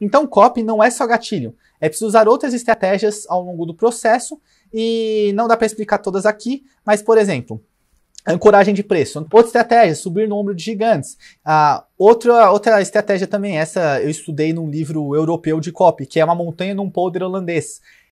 Então, copy não é só gatilho. É preciso usar outras estratégias ao longo do processo e não dá para explicar todas aqui, mas, por exemplo, ancoragem de preço. Outra estratégia, subir no ombro de gigantes. Ah, outra, outra estratégia também, essa eu estudei num livro europeu de copy, que é uma montanha num polder holandês.